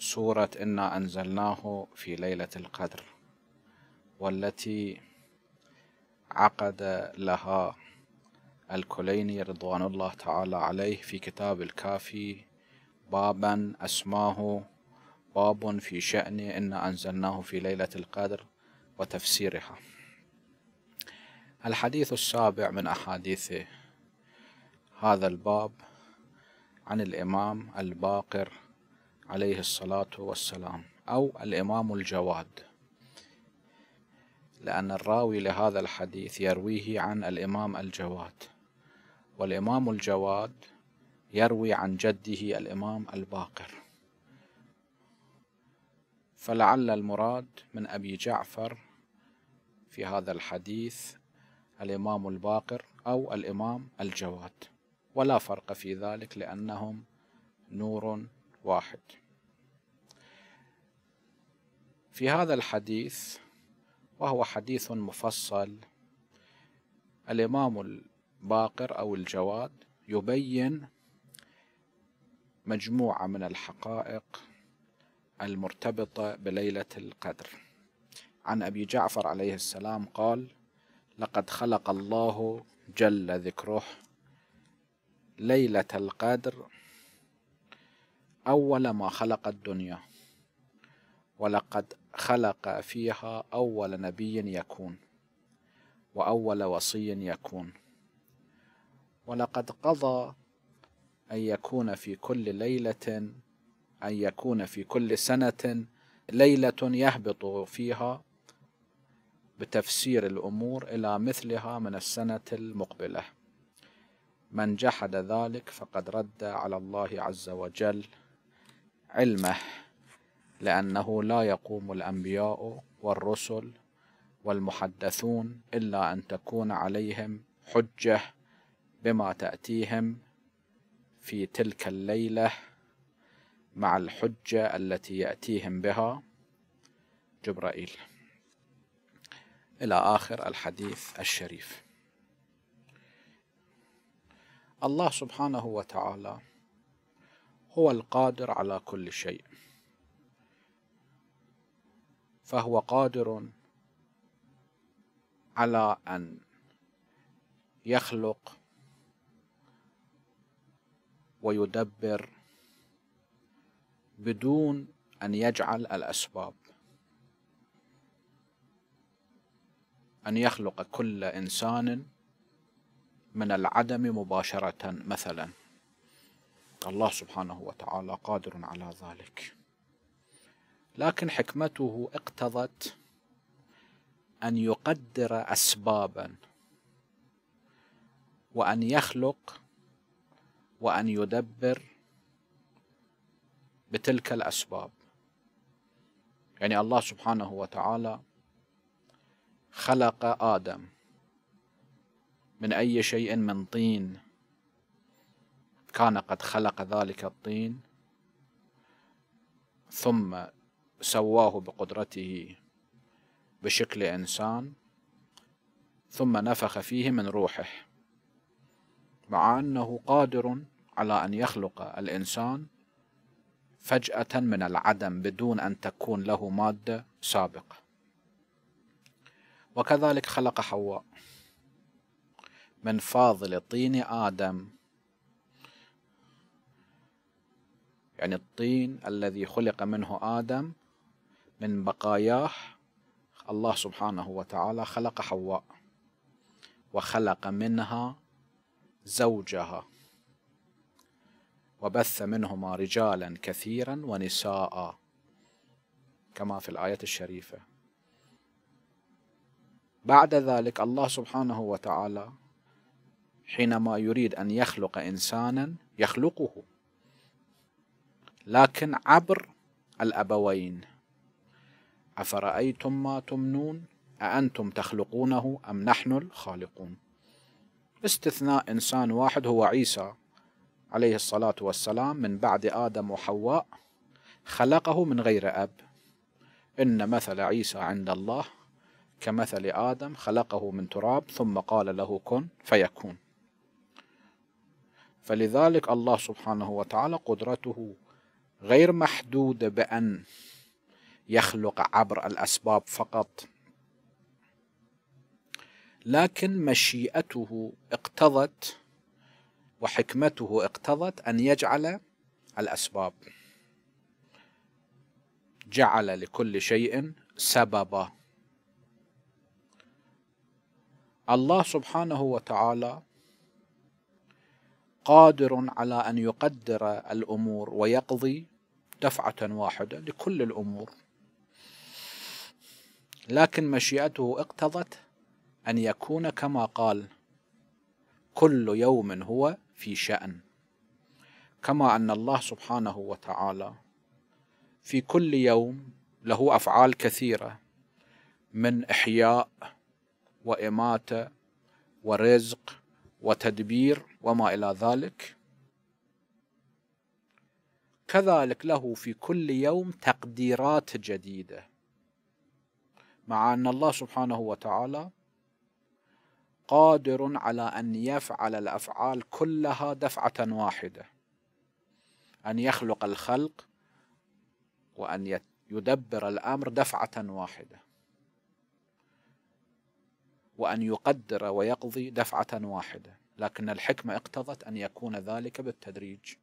سورة إنا أنزلناه في ليلة القدر والتي عقد لها الكليني رضوان الله تعالى عليه في كتاب الكافي بابا أسماه باب في شأن إنا أنزلناه في ليلة القدر وتفسيرها الحديث السابع من أحاديث هذا الباب عن الإمام الباقر عليه الصلاة والسلام أو الإمام الجواد لأن الراوي لهذا الحديث يرويه عن الإمام الجواد والإمام الجواد يروي عن جده الإمام الباقر فلعل المراد من أبي جعفر في هذا الحديث الإمام الباقر أو الإمام الجواد ولا فرق في ذلك لأنهم نور واحد في هذا الحديث وهو حديث مفصل الإمام الباقر أو الجواد يبين مجموعة من الحقائق المرتبطة بليلة القدر عن أبي جعفر عليه السلام قال لقد خلق الله جل ذكره ليلة القدر أول ما خلق الدنيا ولقد خلق فيها أول نبي يكون وأول وصي يكون ولقد قضى أن يكون في كل ليلة أن يكون في كل سنة ليلة يهبط فيها بتفسير الأمور إلى مثلها من السنة المقبلة من جحد ذلك فقد رد على الله عز وجل علمه لأنه لا يقوم الأنبياء والرسل والمحدثون إلا أن تكون عليهم حجة بما تأتيهم في تلك الليلة مع الحجة التي يأتيهم بها جبرائيل إلى آخر الحديث الشريف الله سبحانه وتعالى هو القادر على كل شيء فهو قادر على ان يخلق ويدبر بدون ان يجعل الاسباب ان يخلق كل انسان من العدم مباشره مثلا الله سبحانه وتعالى قادر على ذلك لكن حكمته اقتضت ان يقدر اسبابا وان يخلق وان يدبر بتلك الاسباب يعني الله سبحانه وتعالى خلق ادم من اي شيء من طين كان قد خلق ذلك الطين ثم سواه بقدرته بشكل انسان ثم نفخ فيه من روحه مع انه قادر على ان يخلق الانسان فجاه من العدم بدون ان تكون له ماده سابقه وكذلك خلق حواء من فاضل طين ادم يعني الطين الذي خلق منه آدم من بقاياه الله سبحانه وتعالى خلق حواء وخلق منها زوجها وبث منهما رجالا كثيرا ونساء كما في الآية الشريفة بعد ذلك الله سبحانه وتعالى حينما يريد أن يخلق إنسانا يخلقه لكن عبر الأبوين أفرأيتم ما تمنون أأنتم تخلقونه أم نحن الخالقون استثناء إنسان واحد هو عيسى عليه الصلاة والسلام من بعد آدم وحواء خلقه من غير أب إن مثل عيسى عند الله كمثل آدم خلقه من تراب ثم قال له كن فيكون فلذلك الله سبحانه وتعالى قدرته غير محدودة بأن يخلق عبر الأسباب فقط لكن مشيئته اقتضت وحكمته اقتضت أن يجعل الأسباب جعل لكل شيء سببا الله سبحانه وتعالى قادر على ان يقدر الامور ويقضي دفعة واحدة لكل الأمور لكن مشيئته اقتضت أن يكون كما قال كل يوم هو في شأن كما أن الله سبحانه وتعالى في كل يوم له أفعال كثيرة من إحياء وإماتة ورزق وتدبير وما إلى ذلك كذلك له في كل يوم تقديرات جديدة مع أن الله سبحانه وتعالى قادر على أن يفعل الأفعال كلها دفعة واحدة أن يخلق الخلق وأن يدبر الأمر دفعة واحدة وأن يقدر ويقضي دفعة واحدة لكن الحكمة اقتضت أن يكون ذلك بالتدريج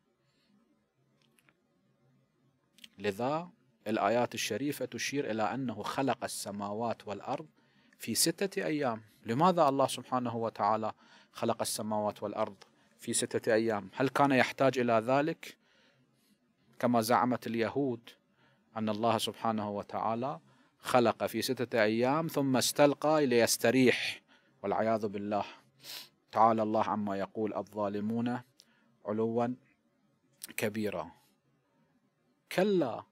لذا الآيات الشريفة تشير إلى أنه خلق السماوات والأرض في ستة أيام لماذا الله سبحانه وتعالى خلق السماوات والأرض في ستة أيام هل كان يحتاج إلى ذلك كما زعمت اليهود أن الله سبحانه وتعالى خلق في ستة أيام ثم استلقى ليستريح والعياذ بالله تعالى الله عما يقول الظالمون علوا كبيرا كلا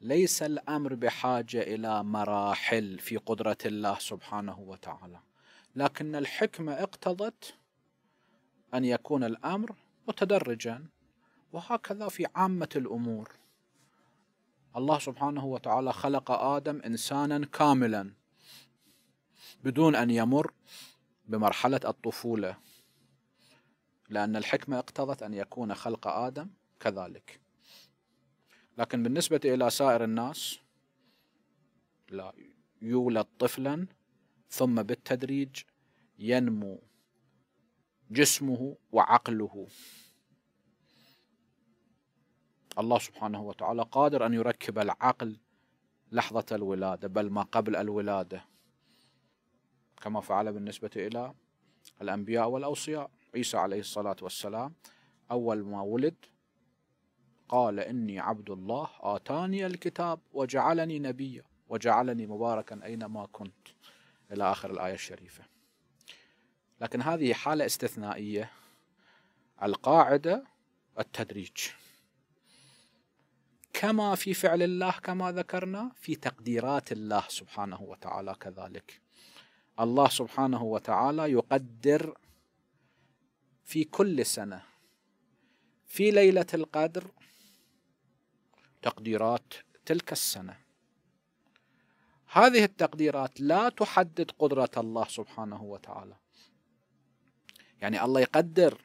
ليس الامر بحاجه الى مراحل في قدره الله سبحانه وتعالى لكن الحكمه اقتضت ان يكون الامر متدرجا وهكذا في عامه الامور الله سبحانه وتعالى خلق ادم انسانا كاملا بدون ان يمر بمرحله الطفوله لان الحكمه اقتضت ان يكون خلق ادم كذلك لكن بالنسبة إلى سائر الناس لا يولد طفلا ثم بالتدريج ينمو جسمه وعقله الله سبحانه وتعالى قادر أن يركب العقل لحظة الولادة بل ما قبل الولادة كما فعل بالنسبة إلى الأنبياء والأوصياء عيسى عليه الصلاة والسلام أول ما ولد قال إني عبد الله آتاني الكتاب وجعلني نبيا وجعلني مباركا أينما كنت إلى آخر الآية الشريفة لكن هذه حالة استثنائية القاعدة التدريج كما في فعل الله كما ذكرنا في تقديرات الله سبحانه وتعالى كذلك الله سبحانه وتعالى يقدر في كل سنة في ليلة القدر تقديرات تلك السنة هذه التقديرات لا تحدد قدرة الله سبحانه وتعالى يعني الله يقدر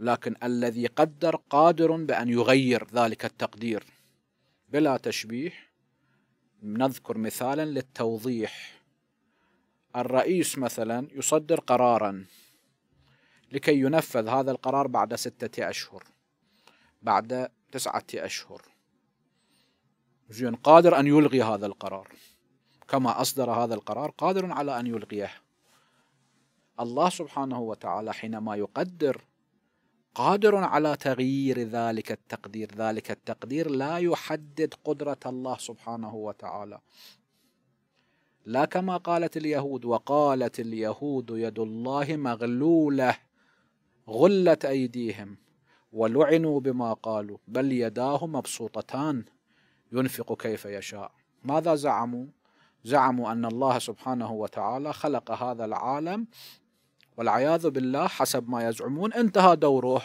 لكن الذي قدر قادر بأن يغير ذلك التقدير بلا تشبيه نذكر مثالا للتوضيح الرئيس مثلا يصدر قرارا لكي ينفذ هذا القرار بعد ستة أشهر بعد تسعة أشهر زين قادر أن يلغي هذا القرار كما أصدر هذا القرار قادر على أن يلغيه الله سبحانه وتعالى حينما يقدر قادر على تغيير ذلك التقدير ذلك التقدير لا يحدد قدرة الله سبحانه وتعالى لا كما قالت اليهود وقالت اليهود يد الله مغلولة غلت أيديهم ولعنوا بما قالوا بل يداه مبسوطتان ينفق كيف يشاء ماذا زعموا زعموا ان الله سبحانه وتعالى خلق هذا العالم والعياذ بالله حسب ما يزعمون انتهى دوره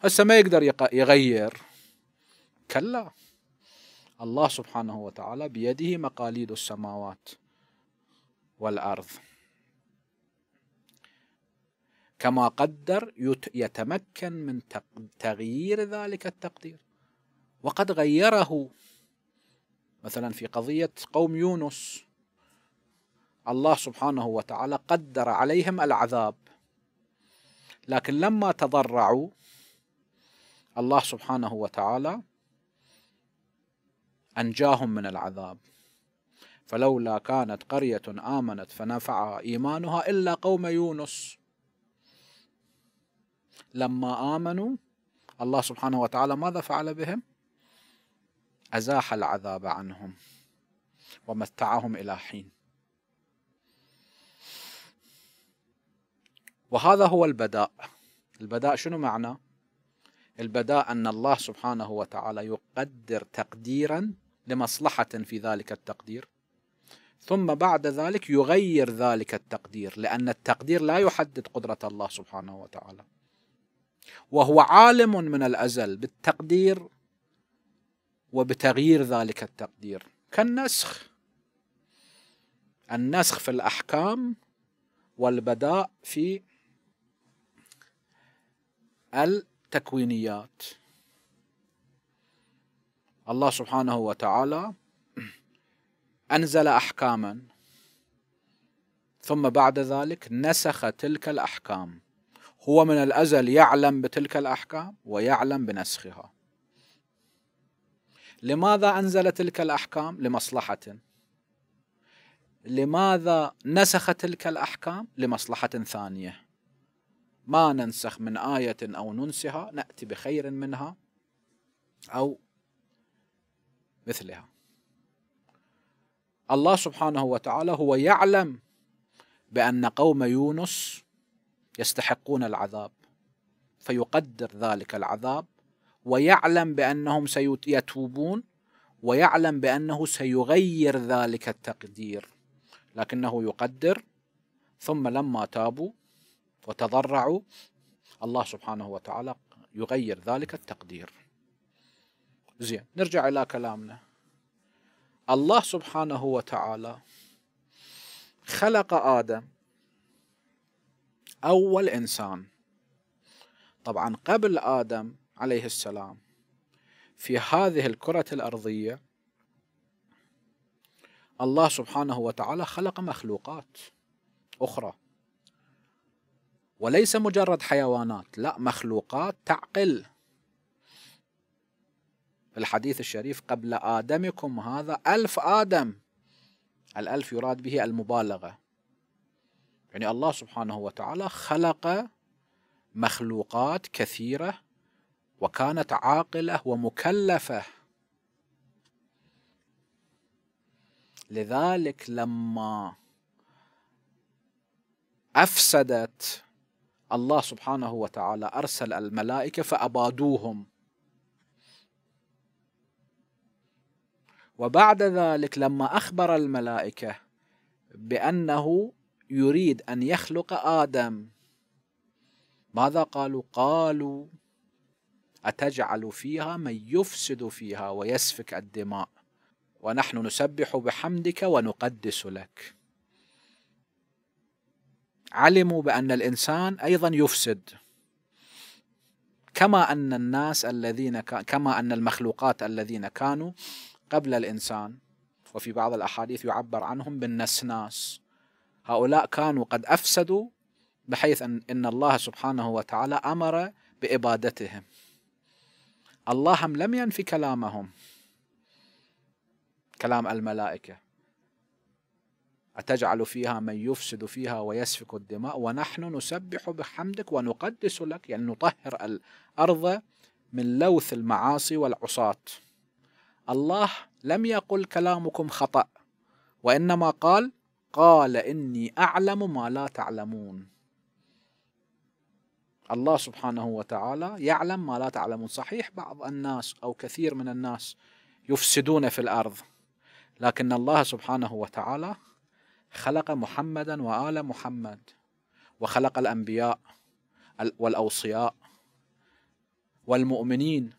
هسه ما يقدر يغير كلا الله سبحانه وتعالى بيده مقاليد السماوات والارض كما قدر يتمكن من تغيير ذلك التقدير وقد غيره مثلا في قضية قوم يونس الله سبحانه وتعالى قدر عليهم العذاب لكن لما تضرعوا الله سبحانه وتعالى أنجاهم من العذاب فلولا كانت قرية آمنت فنفعها إيمانها إلا قوم يونس لما آمنوا الله سبحانه وتعالى ماذا فعل بهم أزاح العذاب عنهم ومتعهم إلى حين وهذا هو البداء البداء شنو معنى البداء أن الله سبحانه وتعالى يقدر تقديرا لمصلحة في ذلك التقدير ثم بعد ذلك يغير ذلك التقدير لأن التقدير لا يحدد قدرة الله سبحانه وتعالى وهو عالم من الازل بالتقدير وبتغيير ذلك التقدير كالنسخ النسخ في الاحكام والبداء في التكوينيات الله سبحانه وتعالى انزل احكاما ثم بعد ذلك نسخ تلك الاحكام هو من الأزل يعلم بتلك الأحكام ويعلم بنسخها لماذا أنزل تلك الأحكام لمصلحة لماذا نسخ تلك الأحكام لمصلحة ثانية ما ننسخ من آية أو ننسها نأتي بخير منها أو مثلها الله سبحانه وتعالى هو يعلم بأن قوم يونس يستحقون العذاب فيقدر ذلك العذاب ويعلم بانهم سيتوبون ويعلم بانه سيغير ذلك التقدير لكنه يقدر ثم لما تابوا وتضرعوا الله سبحانه وتعالى يغير ذلك التقدير زين نرجع الى كلامنا الله سبحانه وتعالى خلق ادم أول إنسان طبعا قبل آدم عليه السلام في هذه الكرة الأرضية الله سبحانه وتعالى خلق مخلوقات أخرى وليس مجرد حيوانات لا مخلوقات تعقل الحديث الشريف قبل آدمكم هذا ألف آدم الألف يراد به المبالغة يعني الله سبحانه وتعالى خلق مخلوقات كثيرة وكانت عاقلة ومكلفة لذلك لما أفسدت الله سبحانه وتعالى أرسل الملائكة فأبادوهم وبعد ذلك لما أخبر الملائكة بأنه يريد أن يخلق آدم ماذا قالوا؟ قالوا أتجعل فيها من يفسد فيها ويسفك الدماء ونحن نسبح بحمدك ونقدس لك علموا بأن الإنسان أيضا يفسد كما أن الناس الذين كما أن المخلوقات الذين كانوا قبل الإنسان وفي بعض الأحاديث يعبر عنهم بالنسناس هؤلاء كانوا قد أفسدوا بحيث أن, إن الله سبحانه وتعالى أمر بإبادتهم الله لم ينفي كلامهم كلام الملائكة أتجعل فيها من يفسد فيها ويسفك الدماء ونحن نسبح بحمدك ونقدس لك يعني نطهر الأرض من لوث المعاصي والعصاة الله لم يقل كلامكم خطأ وإنما قال قال إني أعلم ما لا تعلمون الله سبحانه وتعالى يعلم ما لا تعلمون صحيح بعض الناس أو كثير من الناس يفسدون في الأرض لكن الله سبحانه وتعالى خلق محمدا وآل محمد وخلق الأنبياء والأوصياء والمؤمنين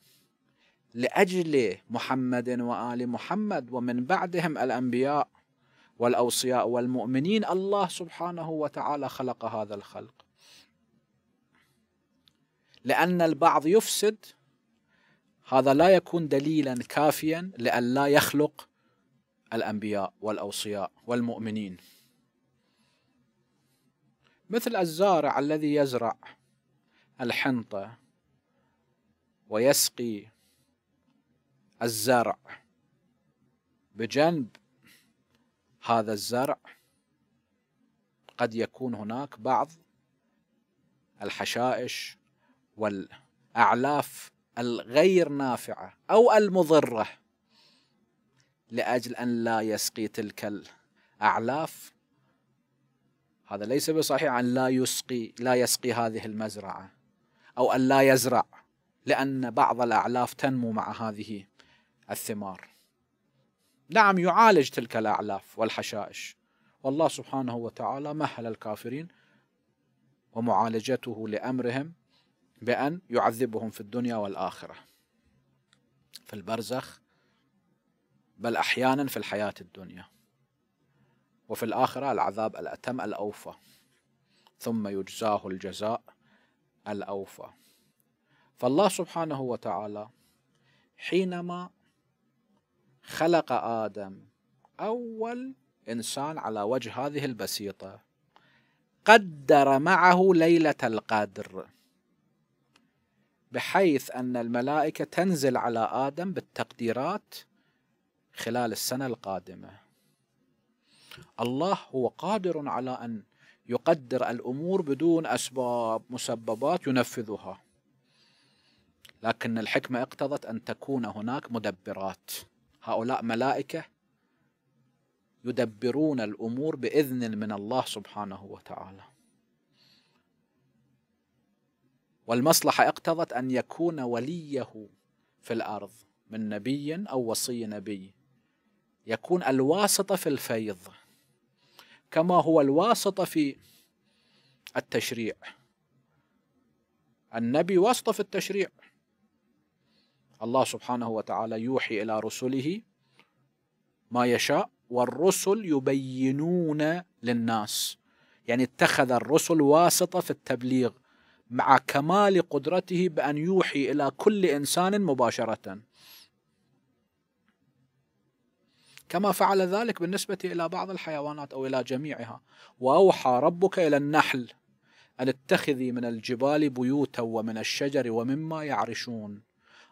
لأجل محمد وآل محمد ومن بعدهم الأنبياء والاوصياء والمؤمنين الله سبحانه وتعالى خلق هذا الخلق لان البعض يفسد هذا لا يكون دليلا كافيا لا يخلق الانبياء والاوصياء والمؤمنين مثل الزارع الذي يزرع الحنطه ويسقي الزرع بجنب هذا الزرع قد يكون هناك بعض الحشائش والاعلاف الغير نافعه او المضره لاجل ان لا يسقي تلك الاعلاف هذا ليس بصحيح ان لا يسقي لا يسقي هذه المزرعه او ان لا يزرع لان بعض الاعلاف تنمو مع هذه الثمار نعم يعالج تلك الأعلاف والحشائش والله سبحانه وتعالى مهل الكافرين ومعالجته لأمرهم بأن يعذبهم في الدنيا والآخرة في البرزخ بل أحيانا في الحياة الدنيا وفي الآخرة العذاب الأتم الأوفى ثم يجزاه الجزاء الأوفى فالله سبحانه وتعالى حينما خلق آدم أول إنسان على وجه هذه البسيطة قدر معه ليلة القدر بحيث أن الملائكة تنزل على آدم بالتقديرات خلال السنة القادمة الله هو قادر على أن يقدر الأمور بدون أسباب مسببات ينفذها لكن الحكمة اقتضت أن تكون هناك مدبرات هؤلاء ملائكة يدبرون الأمور بإذن من الله سبحانه وتعالى والمصلحة اقتضت أن يكون وليه في الأرض من نبي أو وصي نبي يكون الواسطة في الفيض كما هو الواسطة في التشريع النبي واسطة في التشريع الله سبحانه وتعالى يوحي الى رسله ما يشاء والرسل يبينون للناس يعني اتخذ الرسل واسطه في التبليغ مع كمال قدرته بان يوحي الى كل انسان مباشره كما فعل ذلك بالنسبه الى بعض الحيوانات او الى جميعها واوحى ربك الى النحل ان اتخذي من الجبال بيوتا ومن الشجر ومما يعرشون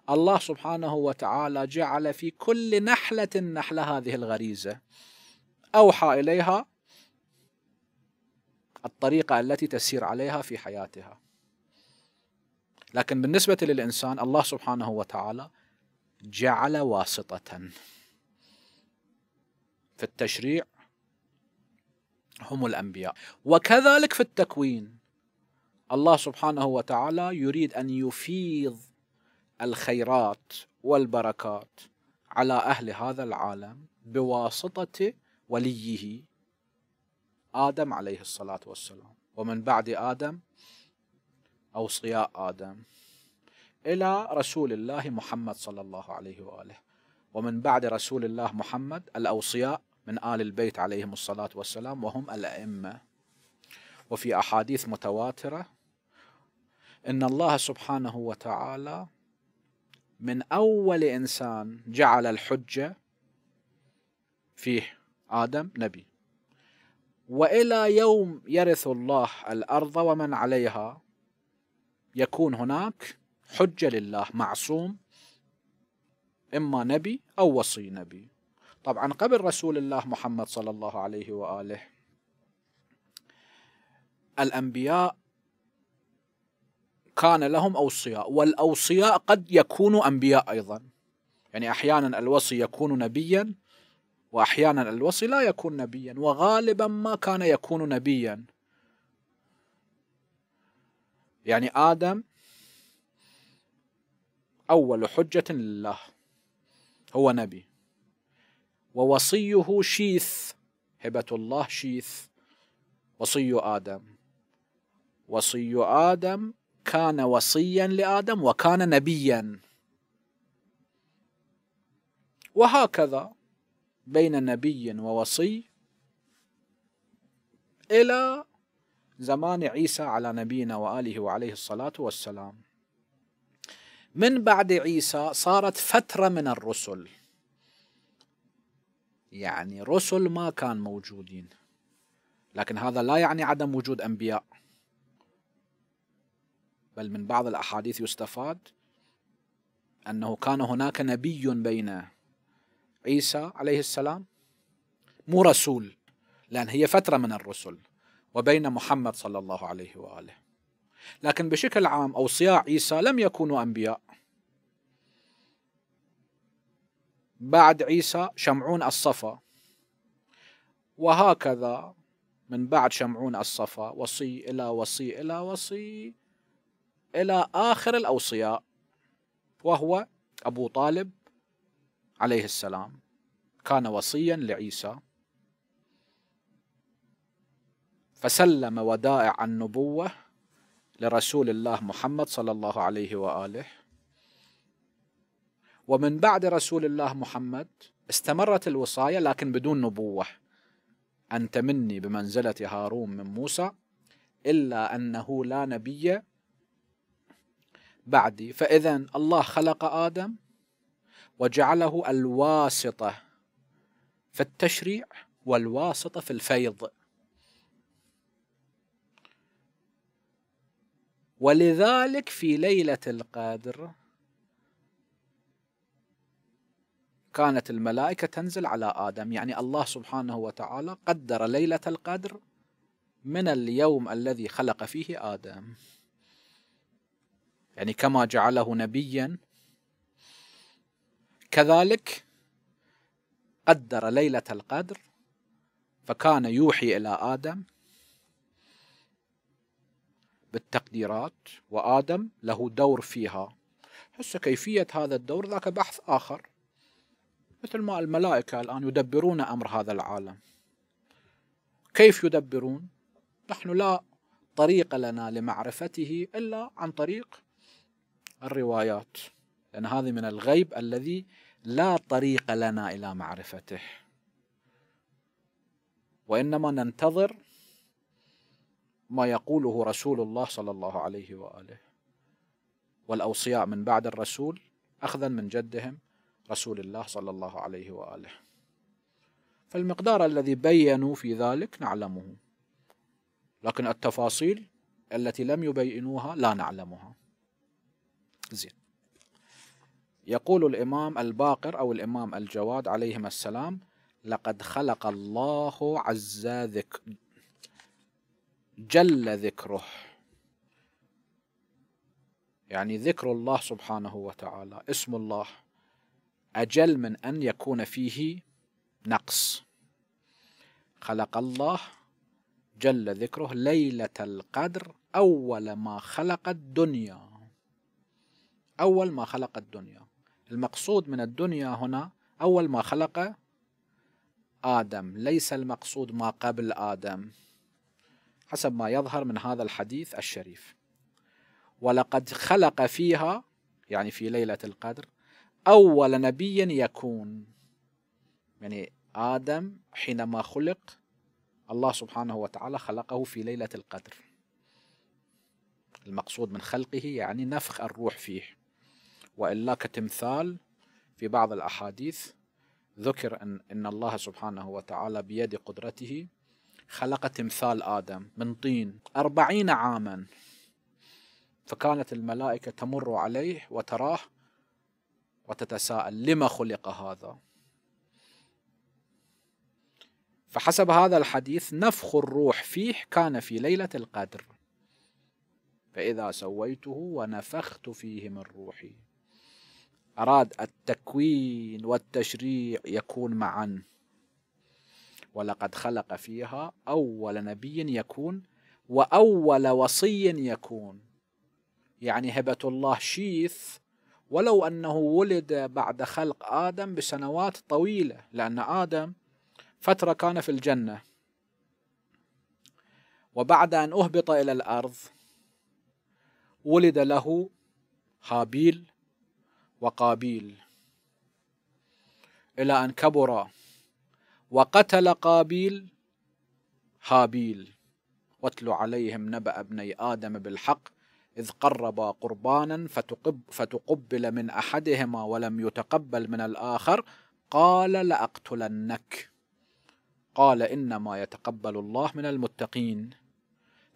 الله سبحانه وتعالى جعل في كل نحلة نحلة هذه الغريزة أوحى إليها الطريقة التي تسير عليها في حياتها لكن بالنسبة للإنسان الله سبحانه وتعالى جعل واسطة في التشريع هم الأنبياء وكذلك في التكوين الله سبحانه وتعالى يريد أن يفيض الخيرات والبركات على اهل هذا العالم بواسطه وليه ادم عليه الصلاه والسلام ومن بعد ادم اوصياء ادم الى رسول الله محمد صلى الله عليه واله ومن بعد رسول الله محمد الاوصياء من ال البيت عليهم الصلاه والسلام وهم الائمه وفي احاديث متواتره ان الله سبحانه وتعالى من أول إنسان جعل الحجة فيه آدم نبي وإلى يوم يرث الله الأرض ومن عليها يكون هناك حجة لله معصوم إما نبي أو وصي نبي طبعا قبل رسول الله محمد صلى الله عليه وآله الأنبياء كان لهم أوصياء والأوصياء قد يكونوا أنبياء أيضا يعني أحيانا الوصي يكون نبيا وأحيانا الوصي لا يكون نبيا وغالبا ما كان يكون نبيا يعني آدم أول حجة لله هو نبي ووصيه شيث هبة الله شيث وصي آدم وصي آدم كان وصيا لادم وكان نبيا وهكذا بين نبي ووصي الى زمان عيسى على نبينا واله وعليه الصلاه والسلام من بعد عيسى صارت فتره من الرسل يعني رسل ما كان موجودين لكن هذا لا يعني عدم وجود انبياء بل من بعض الأحاديث يستفاد أنه كان هناك نبي بين عيسى عليه السلام مو رسول لأن هي فترة من الرسل وبين محمد صلى الله عليه وآله لكن بشكل عام أوصياء عيسى لم يكونوا أنبياء بعد عيسى شمعون الصفا وهكذا من بعد شمعون الصفا وصي إلى وصي إلى وصي إلى آخر الأوصياء وهو أبو طالب عليه السلام كان وصيا لعيسى فسلم ودائع النبوة لرسول الله محمد صلى الله عليه وآله ومن بعد رسول الله محمد استمرت الوصاية لكن بدون نبوة أنت مني بمنزلة هارون من موسى إلا أنه لا نبي بعدي فإذا الله خلق آدم وجعله الواسطة في التشريع والواسطة في الفيض ولذلك في ليلة القدر كانت الملائكة تنزل على آدم يعني الله سبحانه وتعالى قدر ليلة القدر من اليوم الذي خلق فيه آدم يعني كما جعله نبيا كذلك قدر ليلة القدر فكان يوحي إلى آدم بالتقديرات وآدم له دور فيها هسه كيفية هذا الدور ذاك بحث آخر مثل ما الملائكة الآن يدبرون أمر هذا العالم كيف يدبرون؟ نحن لا طريق لنا لمعرفته إلا عن طريق الروايات لأن هذه من الغيب الذي لا طريق لنا إلى معرفته وإنما ننتظر ما يقوله رسول الله صلى الله عليه وآله والأوصياء من بعد الرسول أخذا من جدهم رسول الله صلى الله عليه وآله فالمقدار الذي بينوا في ذلك نعلمه لكن التفاصيل التي لم يبينوها لا نعلمها زين يقول الإمام الباقر أو الإمام الجواد عليهما السلام لقد خلق الله عز ذك جل ذكره يعني ذكر الله سبحانه وتعالى اسم الله أجل من أن يكون فيه نقص خلق الله جل ذكره ليلة القدر أول ما خلق الدنيا أول ما خلق الدنيا المقصود من الدنيا هنا أول ما خلق آدم ليس المقصود ما قبل آدم حسب ما يظهر من هذا الحديث الشريف ولقد خلق فيها يعني في ليلة القدر أول نبي يكون يعني آدم حينما خلق الله سبحانه وتعالى خلقه في ليلة القدر المقصود من خلقه يعني نفخ الروح فيه وإلا كتمثال في بعض الأحاديث ذكر أن, إن الله سبحانه وتعالى بيد قدرته خلق تمثال آدم من طين أربعين عاما فكانت الملائكة تمر عليه وتراه وتتساءل لما خلق هذا فحسب هذا الحديث نفخ الروح فيه كان في ليلة القدر فإذا سويته ونفخت فيه من روحي أراد التكوين والتشريع يكون معا ولقد خلق فيها أول نبي يكون وأول وصي يكون يعني هبة الله شيث ولو أنه ولد بعد خلق آدم بسنوات طويلة لأن آدم فترة كان في الجنة وبعد أن أهبط إلى الأرض ولد له هابيل وقابيل إلى أن كبر وقتل قابيل هابيل واتل عليهم نبأ ابني آدم بالحق إذ قربا قربانا فتقب فتقبل من أحدهما ولم يتقبل من الآخر قال لأقتلنك قال إنما يتقبل الله من المتقين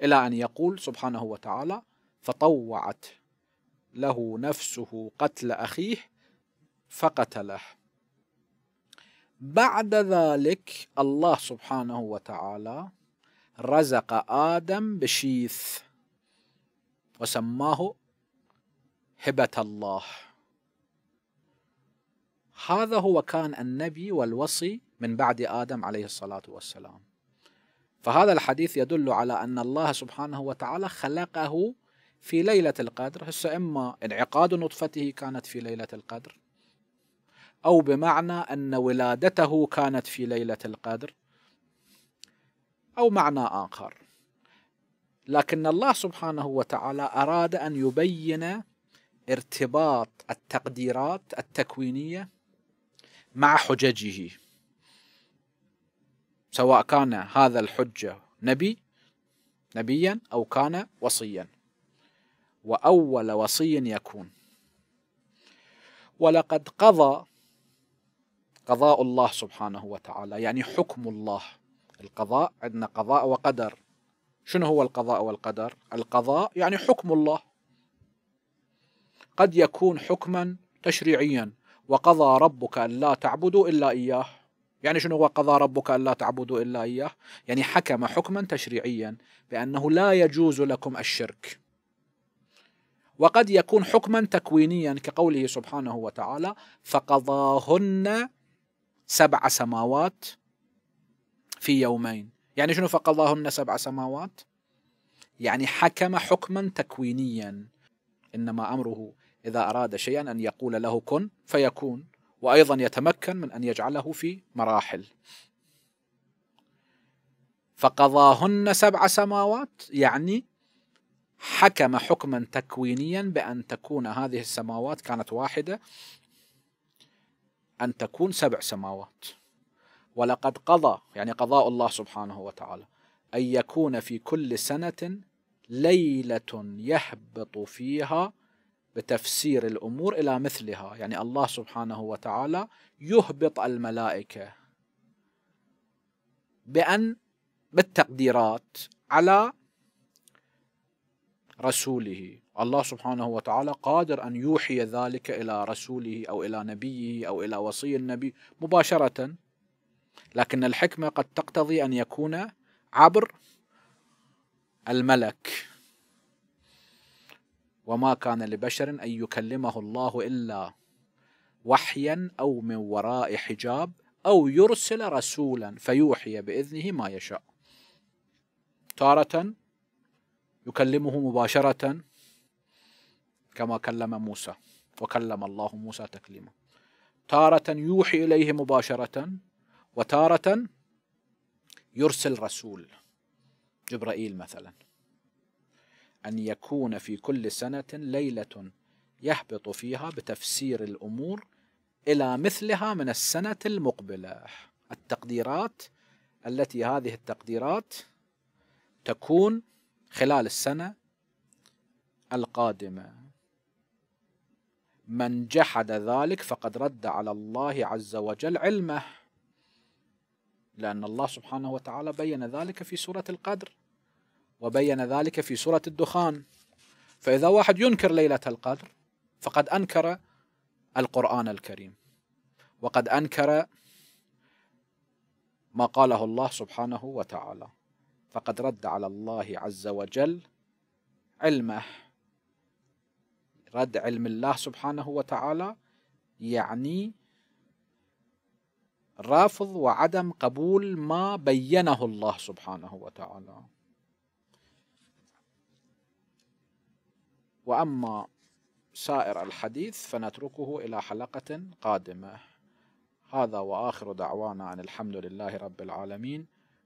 إلى أن يقول سبحانه وتعالى فطوعت له نفسه قتل أخيه فقتله بعد ذلك الله سبحانه وتعالى رزق آدم بشيث وسماه هبة الله هذا هو كان النبي والوصي من بعد آدم عليه الصلاة والسلام فهذا الحديث يدل على أن الله سبحانه وتعالى خلقه في ليلة القدر هسه إما انعقاد نطفته كانت في ليلة القدر أو بمعنى أن ولادته كانت في ليلة القدر أو معنى آخر لكن الله سبحانه وتعالى أراد أن يبين ارتباط التقديرات التكوينية مع حججه سواء كان هذا الحجة نبي نبيا أو كان وصيا وأول وصي يكون ولقد قضى قضاء الله سبحانه وتعالى يعني حكم الله القضاء عندنا قضاء وقدر شنو هو القضاء والقدر القضاء يعني حكم الله قد يكون حكما تشريعيا وقضى ربك ألا تعبدوا إلا إياه يعني شنو هو قضى ربك ألا تعبدوا إلا إياه يعني حكم حكما تشريعيا بأنه لا يجوز لكم الشرك وقد يكون حكما تكوينيا كقوله سبحانه وتعالى فقضاهن سبع سماوات في يومين يعني شنو فقضاهن سبع سماوات يعني حكم حكما تكوينيا انما امره اذا اراد شيئا ان يقول له كن فيكون وايضا يتمكن من ان يجعله في مراحل فقضاهن سبع سماوات يعني حكم حكما تكوينيا بأن تكون هذه السماوات كانت واحدة أن تكون سبع سماوات ولقد قضى يعني قضاء الله سبحانه وتعالى أن يكون في كل سنة ليلة يهبط فيها بتفسير الأمور إلى مثلها يعني الله سبحانه وتعالى يهبط الملائكة بأن بالتقديرات على رسوله الله سبحانه وتعالى قادر أن يوحي ذلك إلى رسوله أو إلى نبيه أو إلى وصي النبي مباشرة لكن الحكمة قد تقتضي أن يكون عبر الملك وما كان لبشر أن يكلمه الله إلا وحيا أو من وراء حجاب أو يرسل رسولا فيوحي بإذنه ما يشاء تارة يكلمه مباشرة كما كلم موسى وكلم الله موسى تكليما تارة يوحي إليه مباشرة وتارة يرسل رسول جبرائيل مثلا أن يكون في كل سنة ليلة يهبط فيها بتفسير الأمور إلى مثلها من السنة المقبلة التقديرات التي هذه التقديرات تكون خلال السنة القادمة من جحد ذلك فقد رد على الله عز وجل علمه لأن الله سبحانه وتعالى بين ذلك في سورة القدر وبين ذلك في سورة الدخان فإذا واحد ينكر ليلة القدر فقد أنكر القرآن الكريم وقد أنكر ما قاله الله سبحانه وتعالى فقد رد على الله عز وجل علمه رد علم الله سبحانه وتعالى يعني رافض وعدم قبول ما بينه الله سبحانه وتعالى واما سائر الحديث فنتركه الى حلقه قادمه هذا واخر دعوانا ان الحمد لله رب العالمين